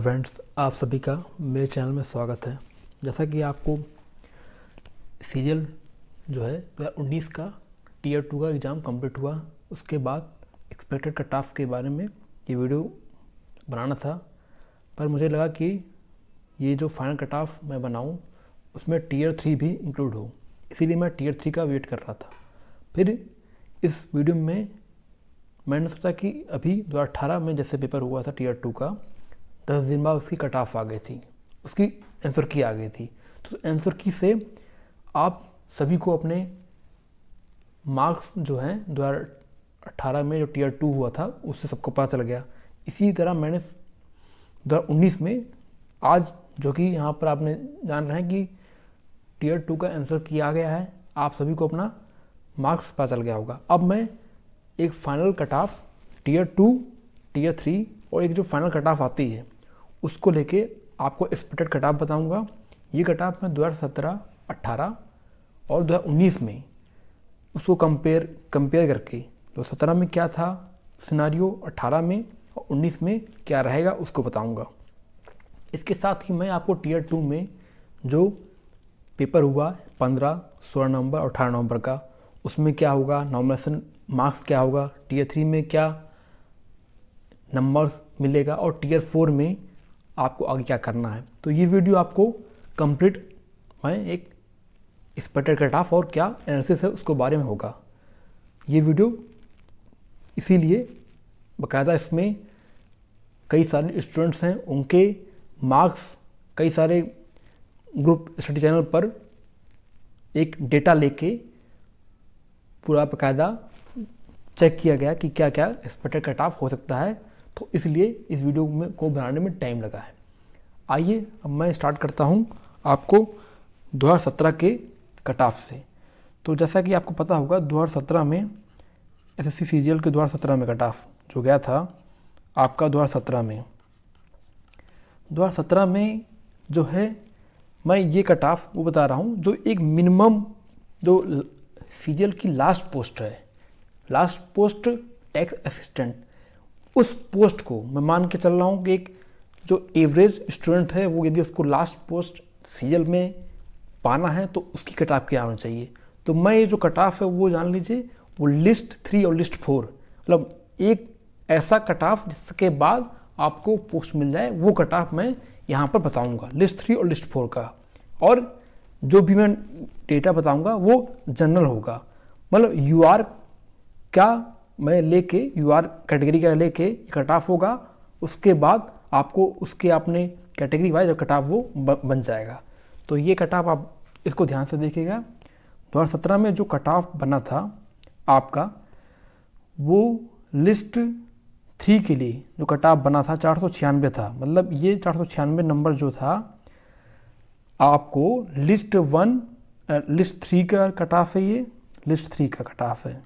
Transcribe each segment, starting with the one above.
hello friends आप सभी का मेरे चैनल में स्वागत है जैसा कि आपको सीरियल जो है दो हज़ार उन्नीस का टीयर टू का एग्ज़ाम कंप्लीट हुआ उसके बाद एक्सपेक्टेड कट ऑफ के बारे में ये वीडियो बनाना था पर मुझे लगा कि ये जो फाइनल कट ऑफ मैं बनाऊँ उसमें टीयर थ्री भी इंक्लूड हो इसीलिए मैं टीयर थ्री का वेट कर रहा था फिर इस वीडियो में मैंने सोचा कि अभी अठारह में जैसे पेपर हुआ था टीयर टू का दस दिन बाद उसकी कट ऑफ आ गई थी उसकी आंसर की आ गई थी तो आंसर की से आप सभी को अपने मार्क्स जो हैं दो हज़ार अट्ठारह में जो टीयर टू हुआ था उससे सबको पता चल गया इसी तरह मैंने दो हज़ार उन्नीस में आज जो कि यहाँ पर आपने जान रहे हैं कि टीयर टू का आंसर किया गया है आप सभी को अपना मार्क्स पता चल गया होगा अब मैं एक final cut off tier two tier three और एक जो फाइनल कट ऑफ आती है उसको लेके आपको एक्सपेक्टेड कटाप बताऊंगा ये कटाप मैं 2017, 18 और 2019 में उसको कंपेयर कंपेयर करके 2017 तो में क्या था सिनारियो 18 में और 19 में क्या रहेगा उसको बताऊंगा इसके साथ ही मैं आपको टीयर टू में जो पेपर हुआ पंद्रह सोलह नवंबर और अठारह नवंबर का उसमें क्या होगा नॉमिनेशन मार्क्स क्या होगा टीयर थ्री में क्या नंबर्स मिलेगा और टीयर फोर में आपको आगे क्या करना है तो ये वीडियो आपको कंप्लीट है एक स्पेटर कट ऑफ और क्या एनालिसिस है उसको बारे में होगा ये वीडियो इसीलिए बकायदा इसमें कई सारे स्टूडेंट्स हैं उनके मार्क्स कई सारे ग्रुप स्टडी चैनल पर एक डेटा लेके पूरा बाकायदा चेक किया गया कि क्या क्या स्पेटर कट ऑफ हो सकता है तो इसलिए इस वीडियो में को बनाने में टाइम लगा है आइए अब मैं स्टार्ट करता हूँ आपको 2017 के कट ऑफ से तो जैसा कि आपको पता होगा 2017 में एस एस के 2017 में कट ऑफ जो गया था आपका 2017 में 2017 में जो है मैं ये कट ऑफ वो बता रहा हूँ जो एक मिनिमम जो सीजीएल की लास्ट पोस्ट है लास्ट पोस्ट टैक्स असिस्टेंट उस पोस्ट को मैं मान के चल रहा हूँ कि एक जो एवरेज स्टूडेंट है वो यदि उसको लास्ट पोस्ट सी में पाना है तो उसकी कट ऑफ क्या होना चाहिए तो मैं ये जो कट ऑफ है वो जान लीजिए वो लिस्ट थ्री और लिस्ट फोर मतलब एक ऐसा कट ऑफ जिसके बाद आपको पोस्ट मिल जाए वो कट ऑफ मैं यहाँ पर बताऊँगा लिस्ट थ्री और लिस्ट फोर का और जो भी मैं डेटा बताऊँगा वो जनरल होगा मतलब यू आर क्या में लेके यू आर कैटेगरी का लेके कट ऑफ होगा उसके बाद आपको उसके आपने कैटेगरी वाइज कट ऑफ वो बन जाएगा तो ये कट ऑफ आप इसको ध्यान से देखिएगा दो हज़ार सत्रह में जो कट ऑफ बना था आपका वो लिस्ट थ्री के लिए जो कट ऑफ बना था चार सौ छियानवे था मतलब ये चार सौ छियानवे नंबर जो था आपको लिस्ट वन लिस्ट थ्री का कट ऑफ है ये लिस्ट थ्री का कट ऑफ है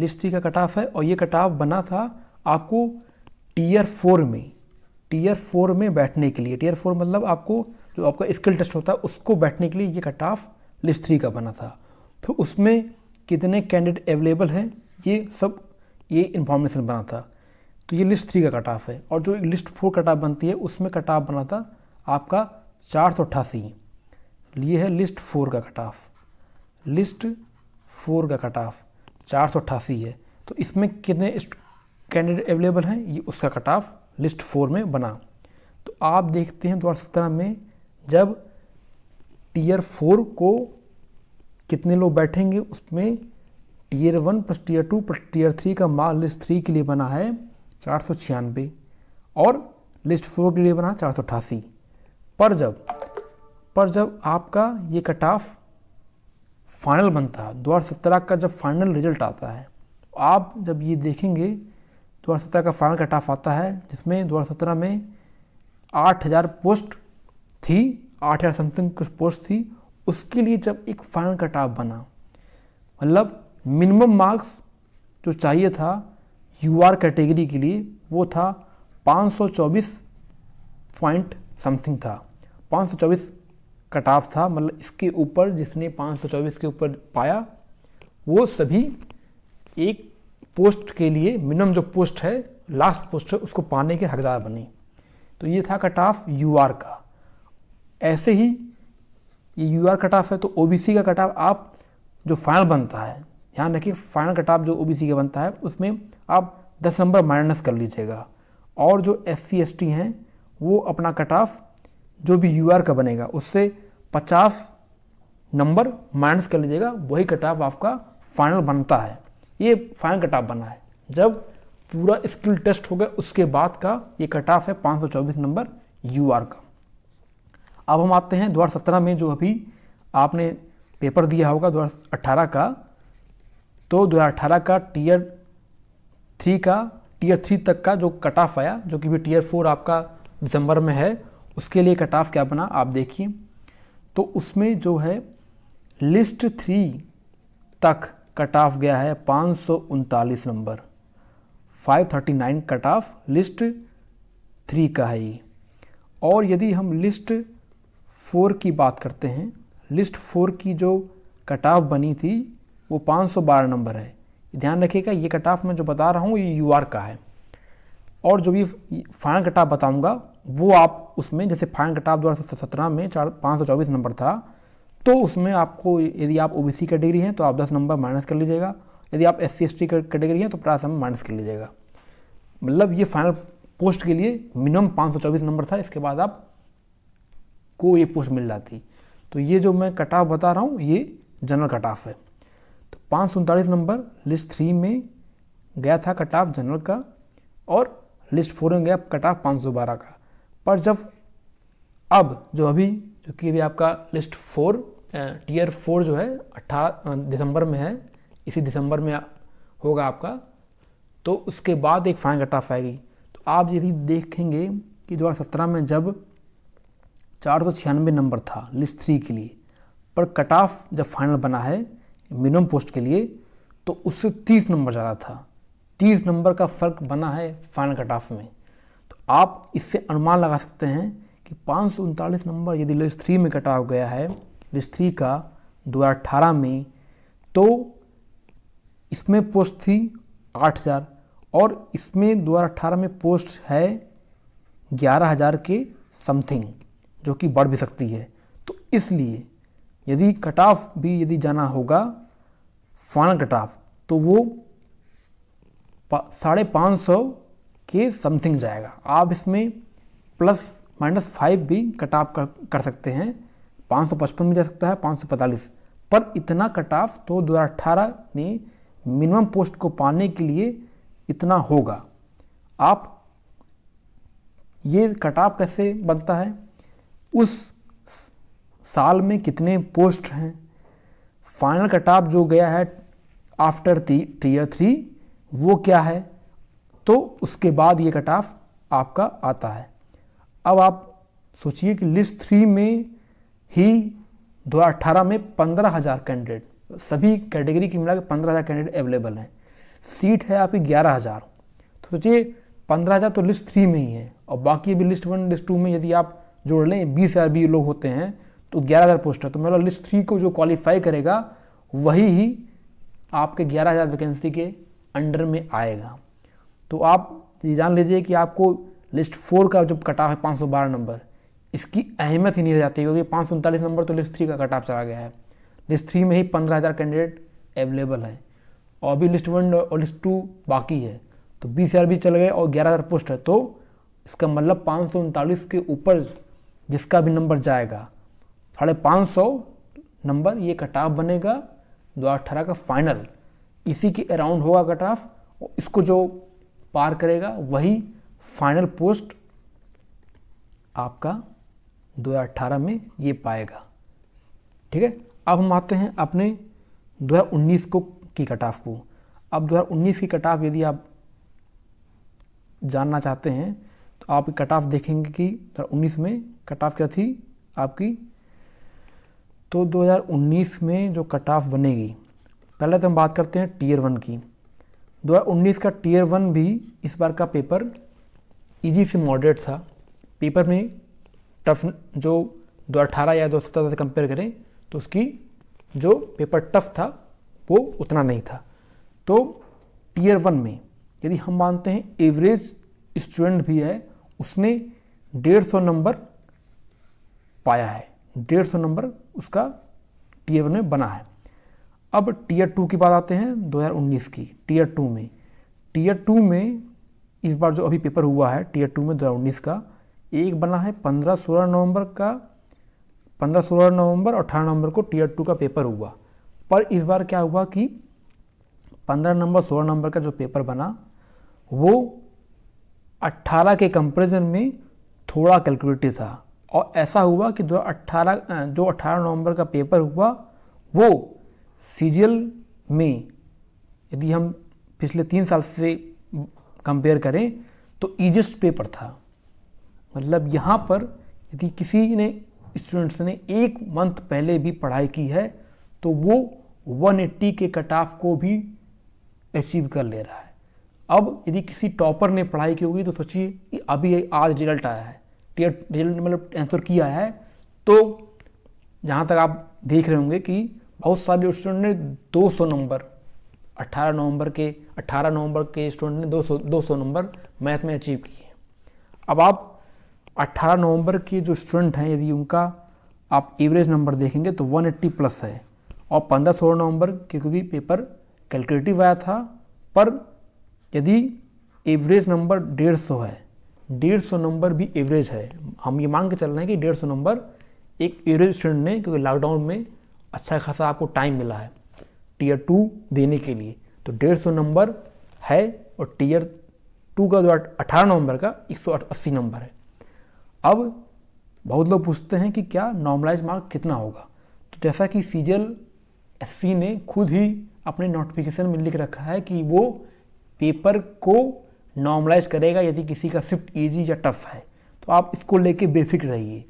लिस्ट थ्री का कटाफ है और ये कटाफ बना था आपको टीयर फोर में टीयर फोर में बैठने के लिए टीयर फोर मतलब आपको जो आपका स्किल टेस्ट होता है उसको बैठने के लिए ये कट ऑफ लिस्ट थ्री का बना था फिर उसमें कितने कैंडिडेट अवेलेबल हैं ये सब ये इन्फॉर्मेशन बना था तो ये लिस्ट थ्री का कट ऑफ है और जो लिस्ट फोर कट ऑफ बनती है उसमें कट ऑफ बना था आपका चार सौ अट्ठासी ये है लिस्ट फोर का कट ऑफ लिस्ट फोर का कट ऑफ चार सौ अट्ठासी है तो इसमें कितने कैंडिडेट अवेलेबल हैं ये उसका कट ऑफ लिस्ट फोर में बना तो आप देखते हैं दो हज़ार सत्रह में जब टीयर फोर को कितने लोग बैठेंगे उसमें tier one plus tier two plus tier three का मार्क लिस्ट थ्री के लिए बना है चार सौ छियानवे और लिस्ट फोर के लिए बना चार सौ अट्ठासी पर जब पर जब आपका ये कट ऑफ फाइनल बनता है दो हज़ार सत्रह का जब फाइनल रिजल्ट आता है आप जब ये देखेंगे दो हज़ार सत्रह का फाइनल कट ऑफ आता है जिसमें दो हज़ार सत्रह में आठ हज़ार पोस्ट थी आठ हज़ार समथिंग कुछ पोस्ट थी उसके लिए जब एक फाइनल कट ऑफ बना मतलब मिनिमम मार्क्स जो चाहिए था यू आर कैटेगरी के लिए वो था 524 पॉइंट समथिंग था 524 कट ऑफ था मतलब इसके ऊपर जिसने 524 के ऊपर पाया वो सभी एक पोस्ट के लिए मिनिमम जो पोस्ट है लास्ट पोस्ट है उसको पाने के हकदार बने तो ये था कट ऑफ यू आर का ऐसे ही ये यू आर कट ऑफ है तो ओ का कट ऑफ आप जो फाइनल बनता है यहाँ रखिए फाइनल कट ऑफ जो ओ का बनता है उसमें आप दस नंबर माइनस कर लीजिएगा और जो एस सी हैं वो अपना कट ऑफ जो भी यू आर का बनेगा उससे पचास नंबर माइनस कर लीजिएगा वही कट ऑफ आपका फाइनल बनता है ये फाइनल कट ऑफ बना है जब पूरा स्किल टेस्ट हो गया उसके बाद का ये कट ऑफ है 524 नंबर यू आर का अब हम आते हैं दो सत्रह में जो अभी आपने पेपर दिया होगा दो अट्ठारह का तो दो अट्ठारह का टीयर थ्री का टीयर थ्री तक का जो कट ऑफ आया जो कि भी टीयर फोर आपका दिसंबर में है उसके लिए कट ऑफ क्या बना आप देखिए तो उसमें जो है लिस्ट थ्री तक कट ऑफ गया है पाँच number 539 cut off list three का है ये और यदि हम लिस्ट फोर की बात करते हैं लिस्ट फोर की जो कट ऑफ बनी थी वो 512 नंबर है ध्यान रखिएगा ये कट ऑफ मैं जो बता रहा हूँ ये यू का है और जो भी फाइनल कट ऑफ बताऊँगा वो आप उसमें जैसे फाइन कटाप हज़ार सत्रह में चार पाँच सौ चौबीस नंबर था तो उसमें आपको यदि आप ओबीसी कैटेगरी हैं तो आप दस नंबर माइनस कर लीजिएगा यदि आप S C S T category हैं तो पचास नंबर माइनस कर लीजिएगा मतलब ये फाइनल पोस्ट के लिए मिनिमम पाँच सौ चौबीस नंबर था इसके बाद आप को ये पोस्ट मिल जाती तो ये जो मैं कट ऑफ बता रहा हूँ ये जनरल कट ऑफ है तो पाँच सौ उनतालीस नंबर लिस्ट थ्री में गया था कट ऑफ जनरल का और लिस्ट फोर में गया कट ऑफ पाँच सौ बारह का पर जब अब जो अभी जो कि अभी आपका लिस्ट फोर टीयर फोर जो है अट्ठारह दिसंबर में है इसी दिसंबर में होगा आपका तो उसके बाद एक फाइन कट ऑफ आएगी तो आप यदि देखेंगे कि दो में जब चार सौ छियानवे नंबर था लिस्ट थ्री के लिए पर कट ऑफ जब फाइनल बना है मिनिमम पोस्ट के लिए तो उससे तीस नंबर ज़्यादा था तीस नंबर का फ़र्क बना है फाइनल कट ऑफ में आप इससे अनुमान लगा सकते हैं कि पाँच नंबर यदि लिस्ट थ्री में कटाव गया है लिस्ट थ्री का दो में तो इसमें पोस्ट थी आठ हज़ार और इसमें दो में पोस्ट है ग्यारह हज़ार के समथिंग जो कि बढ़ भी सकती है तो इसलिए यदि कट ऑफ भी यदि जाना होगा फाइनल कट ऑफ तो वो साढ़े पाँच सौ के समथिंग जाएगा आप इसमें प्लस माइनस फाइव भी कट ऑफ कर, कर सकते हैं पाँच सौ पचपन में जा सकता है पाँच सौ पैंतालीस पर इतना कट ऑफ तो दो हज़ार अट्ठारह में मिनिमम पोस्ट को पाने के लिए इतना होगा आप ये कट ऑफ कैसे बनता है उस साल में कितने पोस्ट हैं फाइनल कट ऑफ जो गया है आफ्टर टी टीयर थ्री वो क्या है तो उसके बाद ये कट ऑफ आपका आता है अब आप सोचिए कि लिस्ट थ्री में ही दो में पंद्रह हज़ार कैंडिडेट सभी कैटेगरी की मिला के पंद्रह हज़ार कैंडिडेट अवेलेबल हैं सीट है आपकी ग्यारह हज़ार तो सोचिए पंद्रह हज़ार तो लिस्ट थ्री में ही है और बाकी अभी लिस्ट वन लिस्ट टू में यदि आप जोड़ लें बीस हज़ार भी लोग होते हैं तो ग्यारह हज़ार पोस्ट है तो मेरा लिस्ट थ्री को जो क्वालिफाई करेगा वही ही आपके ग्यारह हज़ार वैकेंसी के अंडर में आएगा तो आप ये जान लीजिए कि आपको लिस्ट फोर का जो कटाव है पाँच नंबर इसकी अहमियत ही नहीं रह जाती क्योंकि पाँच नंबर तो लिस्ट थ्री का कटाव चला गया है लिस्ट थ्री में ही पंद्रह हज़ार कैंडिडेट अवेलेबल हैं और अभी लिस्ट वन और लिस्ट टू बाकी है तो बीस हज़ार भी चल गए और ग्यारह हज़ार पोस्ट है तो इसका मतलब पाँच सौ उनतालीस के ऊपर जिसका भी नंबर जाएगा साढ़े पाँच सौ नंबर ये कट ऑफ बनेगा दो अठारह का फाइनल इसी के अराउंड होगा कट ऑफ इसको जो पार करेगा वही फाइनल पोस्ट आपका 2018 में ये पाएगा ठीक है अब हम आते हैं अपने 2019 को की कट ऑफ को अब 2019 की कट ऑफ यदि आप जानना चाहते हैं तो आप कट ऑफ देखेंगे कि 2019 में कट ऑफ क्या थी आपकी तो 2019 में जो कट ऑफ बनेगी पहले तो हम बात करते हैं टीयर वन की 2019 का टीयर वन भी इस बार का पेपर इजी e से मॉडरेट था पेपर में टफ जो 2018 या 2017 से कंपेयर करें तो उसकी जो पेपर टफ था वो उतना नहीं था तो टीयर वन में यदि हम मानते हैं एवरेज स्टूडेंट भी है उसने डेढ़ सौ नंबर पाया है डेढ़ सौ नंबर उसका टीयर वन में बना है अब टीयर टू की बात आते हैं 2019 की टीयर टू में टीयर टू में इस बार जो अभी पेपर हुआ है टीयर टू में 2019 का एक बना है 15-16 नवंबर का 15-16 नवंबर और अठारह नवंबर को टीयर टू का पेपर हुआ पर इस बार क्या हुआ कि 15 नंबर 16 नंबर का जो पेपर बना वो 18 के कंपेरिजन में थोड़ा कैलकुलेटिव था और ऐसा हुआ कि जो अट्ठारह जो 18 नवंबर का पेपर हुआ वो सीजियल में यदि हम पिछले तीन साल से कंपेयर करें तो ईजेस्ट पेपर था मतलब यहाँ पर यदि किसी ने स्टूडेंट्स ने एक मंथ पहले भी पढ़ाई की है तो वो 180 के कट ऑफ को भी अचीव कर ले रहा है अब यदि किसी टॉपर ने पढ़ाई की होगी तो सोचिए कि अभी आज रिजल्ट आया है रिजल्ट मतलब आंसर किया है तो जहाँ तक आप देख रहे होंगे कि बहुत सारे स्टूडेंट ने 200 नंबर 18 नवंबर के 18 नवंबर के स्टूडेंट ने 200 200 नंबर मैथ में अचीव किए अब आप 18 नवंबर के जो स्टूडेंट हैं यदि उनका आप एवरेज नंबर देखेंगे तो 180 प्लस है और 15 सोलह नवंबर के क्योंकि पेपर कैलकुलेटिव आया था पर यदि एवरेज नंबर डेढ़ सौ है डेढ़ सौ नंबर भी एवरेज है हम ये मांग के चल रहे हैं कि डेढ़ सौ नंबर एक एवरेज स्टूडेंट ने क्योंकि लॉकडाउन में अच्छा खासा आपको टाइम मिला है टीयर टू देने के लिए तो डेढ़ सौ नंबर है और टीयर टू का जो अठारह नवंबर का एक सौ अस्सी नंबर है अब बहुत लोग पूछते हैं कि क्या नॉर्मलाइज मार्क कितना होगा तो जैसा कि सीजल एस ने खुद ही अपने नोटिफिकेशन में लिख रखा है कि वो पेपर को नॉर्मलाइज करेगा यदि किसी का शिफ्ट ईजी या टफ है तो आप इसको लेके बेफिक्र रहिए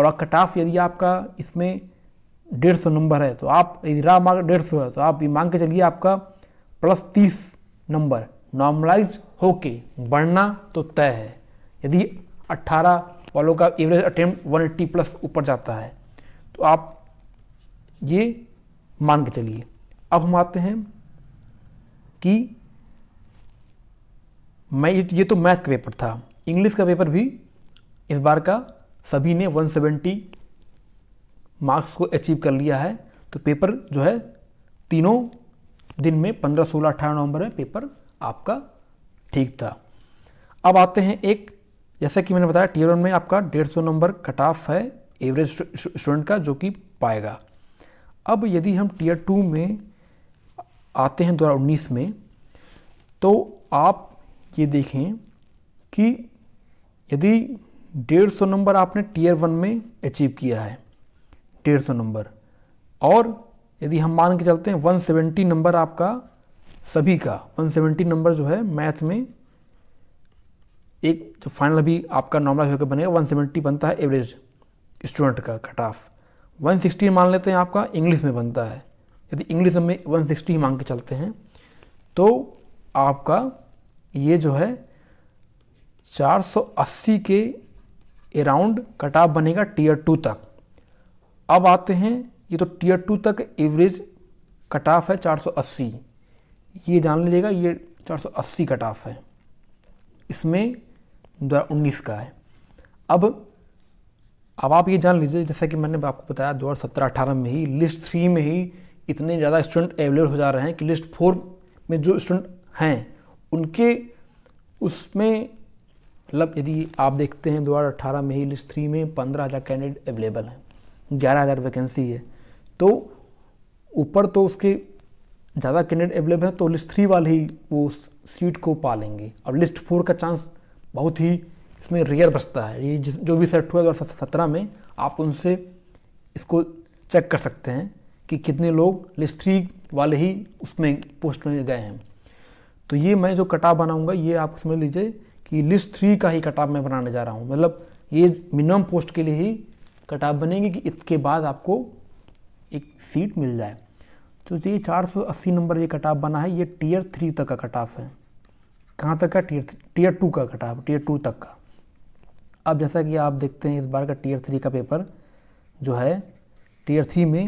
और कट ऑफ यदि आपका इसमें डेढ़ सौ नंबर है तो आप यदि राह मार्ग डेढ़ सौ है तो आप ये मांग के चलिए आपका प्लस तीस नंबर नॉर्मलाइज होके बढ़ना तो तय है यदि अट्ठारह वालों का average attempt one eighty plus ऊपर जाता है तो आप ये मान के चलिए अब हम आते हैं कि मैं ये तो मैथ का पेपर था इंग्लिश का पेपर भी इस बार का सभी ने 170 मार्क्स को अचीव कर लिया है तो पेपर जो है तीनों दिन में पंद्रह सोलह अठारह नवंबर में पेपर आपका ठीक था अब आते हैं एक जैसा कि मैंने बताया टीयर वन में आपका डेढ़ सौ नंबर कट ऑफ है एवरेज स्टूडेंट का जो कि पाएगा अब यदि हम टीयर टू में आते हैं दो हज़ार उन्नीस में तो आप ये देखें कि यदि डेढ़ सौ नंबर आपने टीयर वन में अचीव किया है डेढ़ सौ नंबर और यदि हम मान के चलते हैं वन सेवेंटी नंबर आपका सभी का वन सेवेंटी नंबर जो है मैथ में एक जो फाइनल अभी आपका नॉर्मलाइज होकर बनेगा वन सेवेंटी बनता है एवरेज स्टूडेंट का कट ऑफ वन सिक्सटी मान लेते हैं आपका इंग्लिश में बनता है यदि इंग्लिश में वन सिक्सटी मान के चलते हैं तो आपका ये जो है 480 के अराउंड कट ऑफ बनेगा टीयर टू तक अब आते हैं ये तो टीयर टू तक एवरेज कट ऑफ है 480 ये जान लीजिएगा ये 480 कट ऑफ है इसमें दो उन्नीस का है अब अब आप ये जान लीजिए जैसा कि मैंने आपको बताया दो हज़ार सत्रह में ही लिस्ट थ्री में ही इतने ज़्यादा स्टूडेंट एवेलेबल हो जा रहे हैं कि लिस्ट फोर में जो स्टूडेंट हैं उनके उसमें मतलब यदि आप देखते हैं दो हज़ार में ही लिस्ट थ्री में पंद्रह हज़ार कैंडिडेट अवेलेबल हैं ग्यारह हज़ार वैकेंसी है तो ऊपर तो उसके ज़्यादा कैंडिडेट अवेलेबल हैं तो लिस्ट थ्री वाले ही वो सीट को पा लेंगे और लिस्ट फोर का चांस बहुत ही इसमें रेयर बचता है ये जो भी सेट हुआ दो सत्रह में आप उनसे इसको चेक कर सकते हैं कि कितने लोग लिस्ट थ्री वाले ही उसमें पोस्ट में गए हैं तो ये मैं जो कटाव बनाऊंगा ये आप समझ लीजिए कि लिस्ट थ्री का ही कटाव मैं बनाने जा रहा हूँ मतलब ये मिनिमम पोस्ट के लिए ही कट ऑफ बनेगी कि इसके बाद आपको एक सीट मिल जाए तो ये 480 नंबर ये कट ऑफ बना है ये टीयर थ्री तक का कट ऑफ है कहाँ तक का टीयर टीयर टू का कट ऑफ टीयर टू तक का अब जैसा कि आप देखते हैं इस बार का टीयर थ्री का पेपर जो है टीयर थ्री में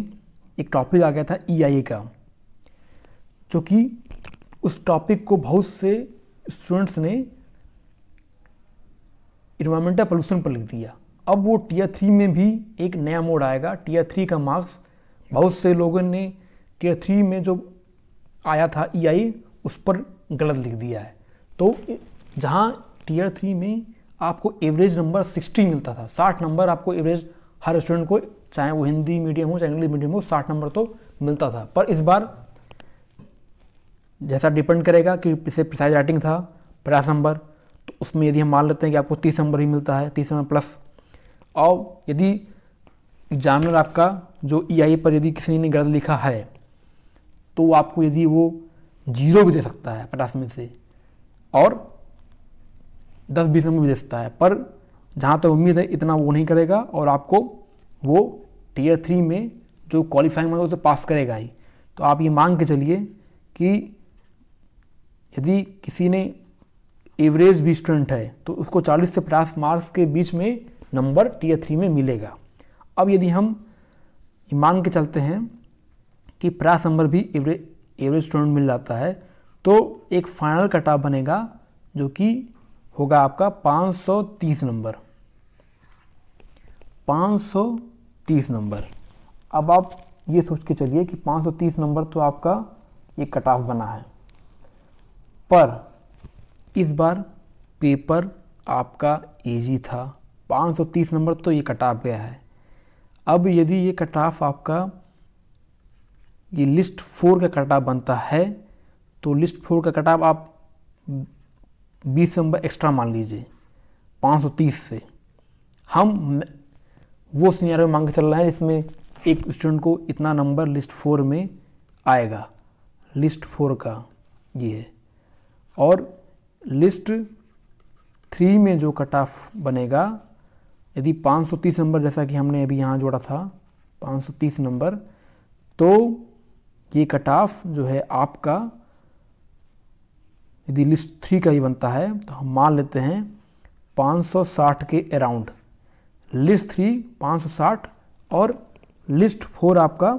एक टॉपिक आ गया था ई e का जो कि उस टॉपिक को बहुत से स्टूडेंट्स ने इन्वायरमेंटल पोल्यूशन पर लिख दिया अब वो टीयर थ्री में भी एक नया मोड आएगा टीयर थ्री का मार्क्स बहुत से लोगों ने टीयर थ्री में जो आया था ई e उस पर गलत लिख दिया है तो जहाँ टीयर थ्री में आपको एवरेज नंबर सिक्सटी मिलता था साठ नंबर आपको एवरेज हर स्टूडेंट को चाहे वो हिंदी मीडियम हो चाहे इंग्लिश मीडियम हो साठ नंबर तो मिलता था पर इस बार जैसा डिपेंड करेगा कि इसे प्रिसाइज राइटिंग था पचास नंबर तो उसमें यदि हम मान लेते हैं कि आपको तीस नंबर ही मिलता है तीस नंबर प्लस और यदि एग्जामिनर आपका जो ई e पर यदि किसी ने गलत लिखा है तो आपको यदि वो जीरो भी दे सकता है पचास में से और दस बीस में भी दे सकता है पर जहाँ तक तो उम्मीद है इतना वो नहीं करेगा और आपको वो टीयर थ्री में जो क्वालिफाइंग होगा उसे पास करेगा ही तो आप ये मांग के चलिए कि यदि किसी ने एवरेज भी स्टूडेंट है तो उसको 40 से 50 मार्क्स के बीच में नंबर टीयर थ्री में मिलेगा अब यदि हम मान के चलते हैं कि प्रास नंबर भी एवरेज एवरेज स्टूडेंट मिल जाता है तो एक फाइनल कट ऑफ बनेगा जो कि होगा आपका 530 नंबर 530 नंबर अब आप ये सोच के चलिए कि 530 नंबर तो आपका ये कट ऑफ बना है पर इस बार पेपर आपका इजी था 530 नंबर तो ये कट ऑफ गया है अब यदि ये कट ऑफ आपका ये लिस्ट फोर का कट ऑफ बनता है तो लिस्ट फोर का कट ऑफ आप 20 नंबर एक्स्ट्रा मान लीजिए 530 से हम वो सीनियर में मांग के चल रहे हैं जिसमें एक स्टूडेंट को इतना नंबर लिस्ट फोर में आएगा लिस्ट फोर का ये है और लिस्ट थ्री में जो कट ऑफ बनेगा यदि 530 नंबर जैसा कि हमने अभी यहाँ जोड़ा था 530 नंबर तो ये कट ऑफ जो है आपका यदि लिस्ट थ्री का ही बनता है तो हम मान लेते हैं 560 के अराउंड लिस्ट थ्री 560 और लिस्ट फोर आपका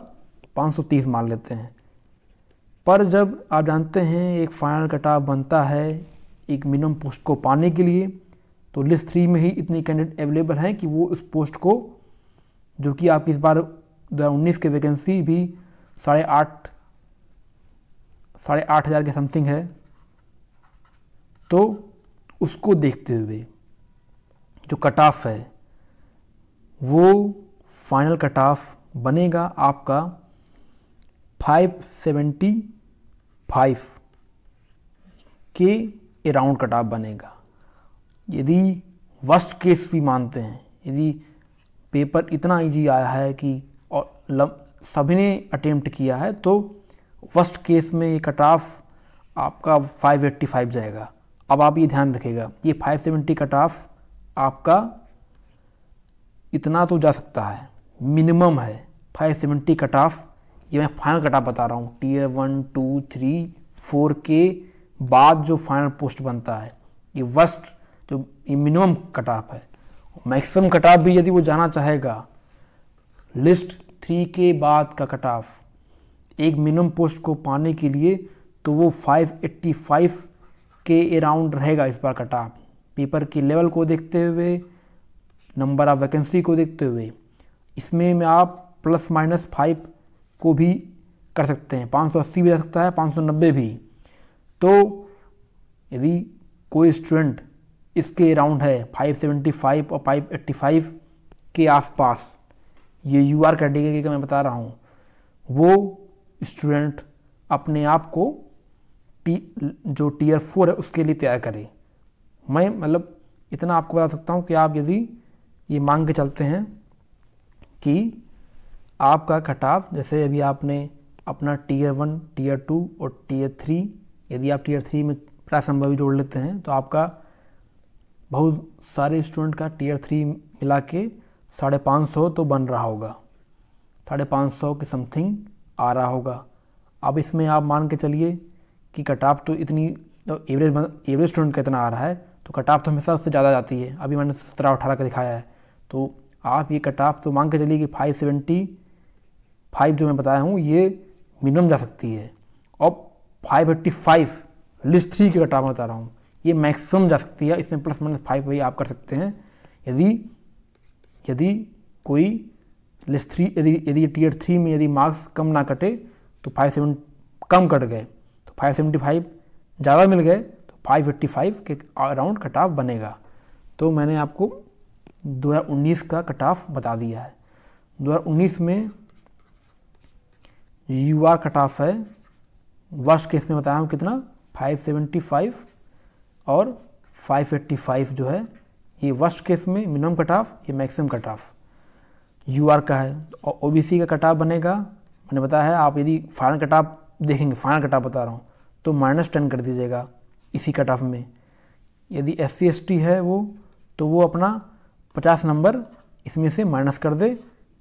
530 मान लेते हैं पर जब आप जानते हैं एक फाइनल कट ऑफ बनता है एक मिनिमम पोस्ट को पाने के लिए तो लिस्ट थ्री में ही इतने कैंडिडेट अवेलेबल हैं कि वो उस पोस्ट को जो कि आपकी इस बार दो हज़ार उन्नीस की वैकेंसी भी साढ़े आठ साढ़े आठ हज़ार के समथिंग है तो उसको देखते हुए जो कट ऑफ है वो फाइनल कट ऑफ बनेगा आपका फाइव सेवेंटी फाइव के अराउंड कट ऑफ बनेगा यदि वर्स्ट केस भी मानते हैं यदि पेपर इतना इजी आया है कि और सभी ने अटेम्प्ट किया है तो वर्स्ट केस में ये कट ऑफ आपका 585 जाएगा अब आप ये ध्यान रखेगा ये 570 कट ऑफ आपका इतना तो जा सकता है मिनिमम है 570 कट ऑफ ये मैं फाइनल कट ऑफ बता रहा हूँ A one two three four के बाद जो फाइनल पोस्ट बनता है ये वर्स्ट ये मिनिमम कट ऑफ है मैक्सिमम कट ऑफ भी यदि वो जाना चाहेगा लिस्ट थ्री के बाद का कट ऑफ एक मिनिमम पोस्ट को पाने के लिए तो वो 585 के अराउंड रहेगा इस बार कट ऑफ पेपर के लेवल को देखते हुए नंबर ऑफ वैकेंसी को देखते हुए इसमें में आप प्लस माइनस फाइव को भी कर सकते हैं 580 भी रह सकता है 590 भी तो यदि कोई स्टूडेंट इसके अराउंड है 575 और 585 के आसपास ये यू आर कैटेगरी का मैं बता रहा हूँ वो स्टूडेंट अपने आप को टी जो टीयर फोर है उसके लिए तैयार करे मैं मतलब इतना आपको बता सकता हूँ कि आप यदि ये मांग के चलते हैं कि आपका कटाव जैसे अभी आपने अपना टीयर वन टीयर टू और टीयर थ्री यदि आप टीयर थ्री में प्रासंभवी जोड़ लेते हैं तो आपका बहुत सारे स्टूडेंट का टीयर थ्री मिला के साढ़े पाँच सौ तो बन रहा होगा साढ़े पाँच सौ के समथिंग आ रहा होगा अब इसमें आप मान के चलिए कि कट ऑफ तो इतनी तो एवरेज एवरेज स्टूडेंट का इतना आ रहा है तो कट ऑफ तो हमेशा उससे ज़्यादा जाती है अभी मैंने तो सत्रह अठारह का दिखाया है तो आप ये कट ऑफ तो मान के चलिए कि फाइव सेवेंटी फाइव जो मैं बताया हूँ ये मिनिमम जा सकती है और five eighty five list three के कट ऑफ बता रहा हूँ ये मैक्सिमम जा सकती है इसमें प्लस माइनस फाइव वाई आप कर सकते हैं यदि यदि कोई लिस्ट थ्री यदि यदि टीयर थ्री में यदि मार्क्स कम ना कटे तो फाइव सेवन कम कट गए तो फाइव सेवेंटी फाइव ज़्यादा मिल गए तो फाइव एट्टी फाइव के अराउंड कट ऑफ बनेगा तो मैंने आपको दो हजार उन्नीस का कट ऑफ बता दिया है दो हजार उन्नीस में यू आर कट ऑफ है वर्ष केस में बताया हूँ कितना फाइव सेवेंटी फाइव और 585 जो है ये वर्स्ट केस में मिनिमम कट ऑफ ये maximum cut off U R का है और ओ का कट ऑफ बनेगा मैंने बताया है आप यदि फाइनल कट ऑफ देखेंगे फाइनल कट ऑफ बता रहा हूँ तो माइनस टेन कर दीजिएगा इसी कट ऑफ में यदि एस सी एस टी है वो तो वो अपना पचास नंबर इसमें से माइनस कर दे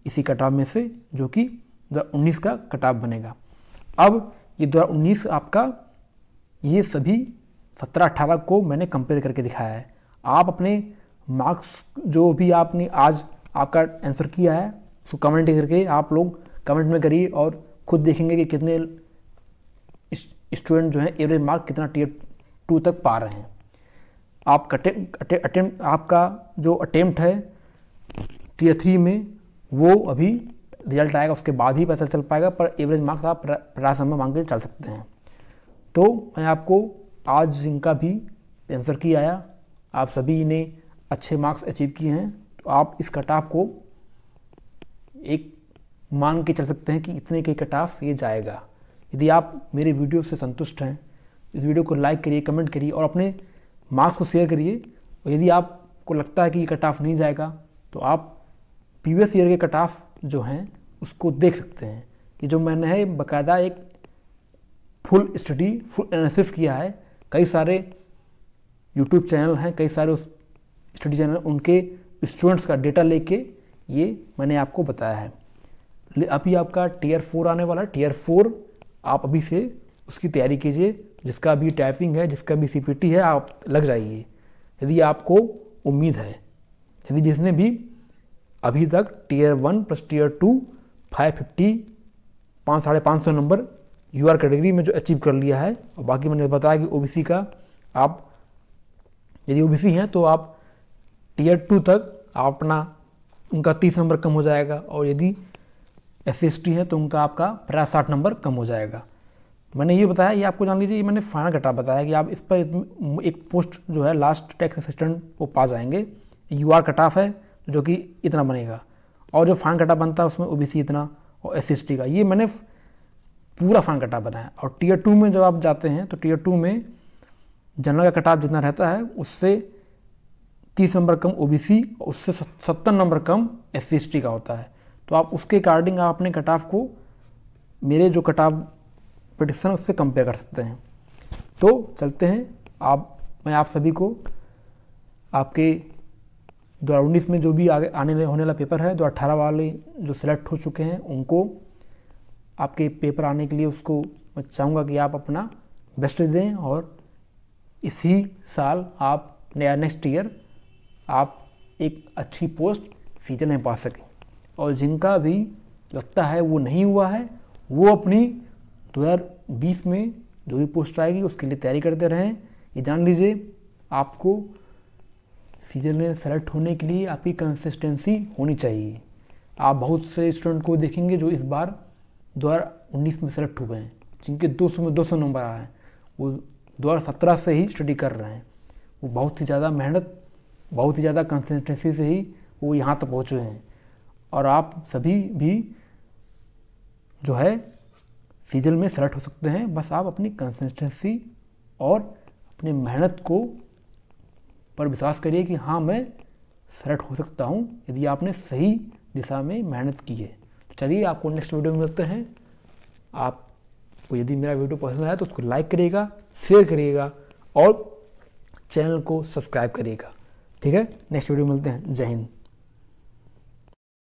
इसी कट ऑफ में से जो कि दो उन्नीस का कट ऑफ बनेगा अब ये दो आपका ये सभी सत्रह अट्ठारह को मैंने कंपेयर करके दिखाया है आप अपने मार्क्स जो भी आपने आज आपका आंसर किया है उसको कमेंट करके आप लोग कमेंट में करिए और खुद देखेंगे कि कितने स्टूडेंट जो हैं एवरेज मार्क कितना टीयर टू तक पा रहे हैं आप अटे, आपका जो अटेम्प्ट है टीयर थ्री में वो अभी रिजल्ट आएगा उसके बाद ही पता चल पाएगा पर एवरेज मार्क्स आप प्रासम्भ मांग के चल सकते हैं तो मैं आपको आज जिनका भी आंसर की आया आप सभी ने अच्छे मार्क्स अचीव किए हैं तो आप इस कट ऑफ को एक मान के चल सकते हैं कि इतने के कट ऑफ ये जाएगा यदि आप मेरे वीडियो से संतुष्ट हैं इस वीडियो को लाइक करिए कमेंट करिए और अपने मार्क्स को शेयर करिए और यदि आपको लगता है कि ये कट ऑफ नहीं जाएगा तो आप प्रीवियस ईयर के कट ऑफ जो हैं उसको देख सकते हैं कि जो मैंने है बाकायदा एक फुल स्टडी फुल एनालिसिस किया है कई सारे यूट्यूब चैनल हैं कई सारे उस स्टडी चैनल उनके स्टूडेंट्स का डेटा लेके ये मैंने आपको बताया है अभी आपका टीयर फोर आने वाला है टीयर फोर आप अभी से उसकी तैयारी कीजिए जिसका भी टाइपिंग है जिसका भी सीपीटी है आप लग जाइए यदि आपको उम्मीद है यदि जिसने भी अभी तक tier one plus tier two five fifty पाँच साढ़े पाँच सौ नंबर यू आर कैटेगरी में जो अचीव कर लिया है और बाकी मैंने बताया कि ओबीसी का आप यदि ओबीसी हैं तो आप टीयर टू तक आप अपना उनका तीस नंबर कम हो जाएगा और यदि एस सी हैं तो उनका आपका पचास साठ नंबर कम हो जाएगा मैंने ये बताया ये आपको जान लीजिए ये मैंने फाइनल कटा बताया कि आप इस पर एक पोस्ट जो है लास्ट टैक्स असिस्टेंट वो पा जाएंगे यू आर कट ऑफ है जो कि इतना बनेगा और जो फाइन कटा बनता है उसमें ओ इतना और एस का ये मैंने पूरा फाइन कटाव बनाया और टीयर टू में जब आप जाते हैं तो टीयर टू में जनरल का कटाव जितना रहता है उससे तीस नंबर कम ओबीसी और उससे सत्तर नंबर कम एस सी का होता है तो आप उसके अकॉर्डिंग आप अपने कटाप को मेरे जो कटाव पटिशन उससे कंपेयर कर सकते हैं तो चलते हैं आप मैं आप सभी को आपके दो हज़ार उन्नीस में जो भी आगे आने होने वाला पेपर है दो अट्ठारह वाले जो सिलेक्ट हो चुके हैं उनको आपके पेपर आने के लिए उसको मैं चाहूँगा कि आप अपना बेस्ट दें और इसी साल आप नया नेक्स्ट ईयर आप एक अच्छी पोस्ट सीजन में पा सकें और जिनका भी लगता है वो नहीं हुआ है वो अपनी 2020 में जो भी पोस्ट आएगी उसके लिए तैयारी करते रहें ये जान लीजिए आपको सीजन में सेलेक्ट होने के लिए आपकी कंसिस्टेंसी होनी चाहिए आप बहुत से स्टूडेंट को देखेंगे जो इस बार दो हज़ार उन्नीस में सेलेक्ट हुए हैं जिनके दो सौ में दो सौ नंबर आ रहे हैं वो दो हज़ार सत्रह से ही स्टडी कर रहे हैं वो बहुत ही ज़्यादा मेहनत बहुत ही ज़्यादा कंसिस्टेंसी से ही वो यहाँ तक तो पहुँचे हैं और आप सभी भी जो है सीजन में सेलेक्ट हो सकते हैं बस आप अपनी कंसिस्टेंसी और अपनी मेहनत को पर विश्वास करिए कि हाँ मैं सेलेक्ट हो सकता हूँ यदि आपने सही दिशा में मेहनत की है चलिए आपको नेक्स्ट वीडियो में मिलते हैं आपको यदि मेरा वीडियो पसंद आया तो उसको लाइक करिएगा शेयर करिएगा और चैनल को सब्सक्राइब करिएगा ठीक है नेक्स्ट वीडियो मिलते हैं जय हिंद